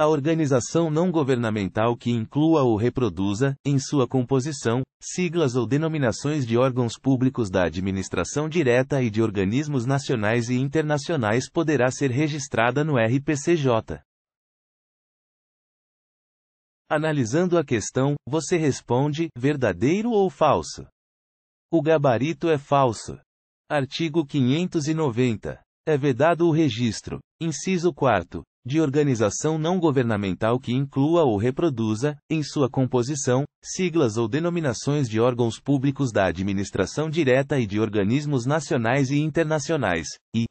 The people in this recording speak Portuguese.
A organização não governamental que inclua ou reproduza, em sua composição, siglas ou denominações de órgãos públicos da administração direta e de organismos nacionais e internacionais poderá ser registrada no RPCJ. Analisando a questão, você responde: verdadeiro ou falso? O gabarito é falso. Artigo 590. É vedado o registro. Inciso 4 de organização não governamental que inclua ou reproduza, em sua composição, siglas ou denominações de órgãos públicos da administração direta e de organismos nacionais e internacionais, e,